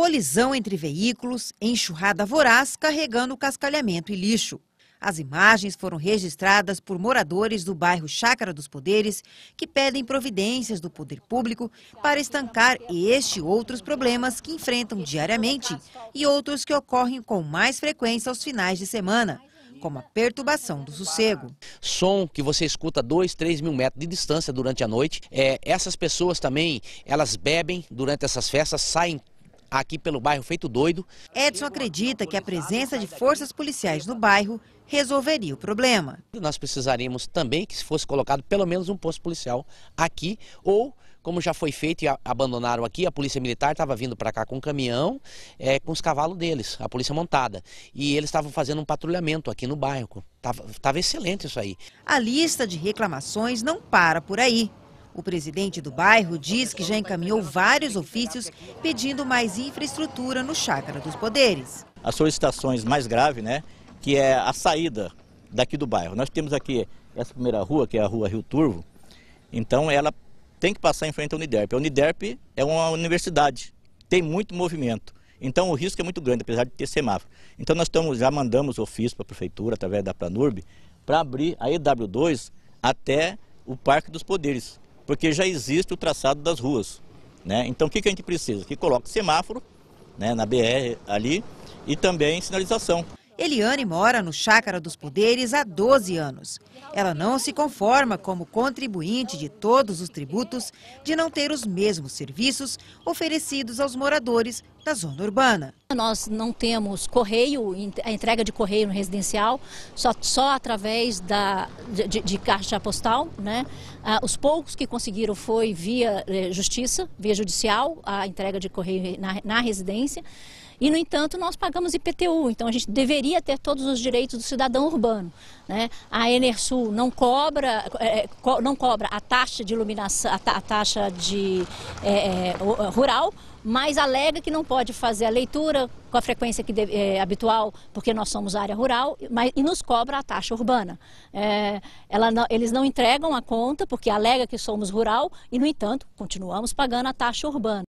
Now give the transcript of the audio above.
colisão entre veículos, enxurrada voraz carregando cascalhamento e lixo. As imagens foram registradas por moradores do bairro Chácara dos Poderes, que pedem providências do poder público para estancar este e outros problemas que enfrentam diariamente e outros que ocorrem com mais frequência aos finais de semana como a perturbação do sossego. Som que você escuta a 2, 3 mil metros de distância durante a noite. É, essas pessoas também, elas bebem durante essas festas, saem aqui pelo bairro Feito Doido. Edson acredita que a presença de forças policiais no bairro resolveria o problema. Nós precisaríamos também que fosse colocado pelo menos um posto policial aqui ou como já foi feito e abandonaram aqui, a polícia militar estava vindo para cá com um caminhão, é, com os cavalos deles, a polícia montada. E eles estavam fazendo um patrulhamento aqui no bairro. Estava excelente isso aí. A lista de reclamações não para por aí. O presidente do bairro diz que já encaminhou vários ofícios pedindo mais infraestrutura no Chácara dos Poderes. As solicitações mais graves, né, que é a saída daqui do bairro. Nós temos aqui essa primeira rua, que é a rua Rio Turvo, então ela tem que passar em frente à Uniderp. A Uniderp é uma universidade, tem muito movimento. Então o risco é muito grande, apesar de ter semáforo. Então nós estamos, já mandamos ofício para a prefeitura, através da Planurb, para abrir a EW2 até o Parque dos Poderes, porque já existe o traçado das ruas. Né? Então o que, que a gente precisa? Que coloque semáforo né, na BR ali e também sinalização. Eliane mora no Chácara dos Poderes há 12 anos. Ela não se conforma, como contribuinte de todos os tributos, de não ter os mesmos serviços oferecidos aos moradores da zona urbana. Nós não temos correio, a entrega de correio no residencial, só, só através da, de, de caixa postal. Né? Ah, os poucos que conseguiram foi via eh, justiça, via judicial, a entrega de correio na, na residência. E, no entanto, nós pagamos IPTU, então a gente deveria ter todos os direitos do cidadão urbano. Né? A Enersul não cobra, é, co não cobra a taxa de iluminação, a, ta a taxa de é, é, rural, mas alega que não pode fazer a leitura com a frequência que deve, é, habitual, porque nós somos área rural, mas, e nos cobra a taxa urbana. É, não, eles não entregam a conta, porque alega que somos rural, e, no entanto, continuamos pagando a taxa urbana.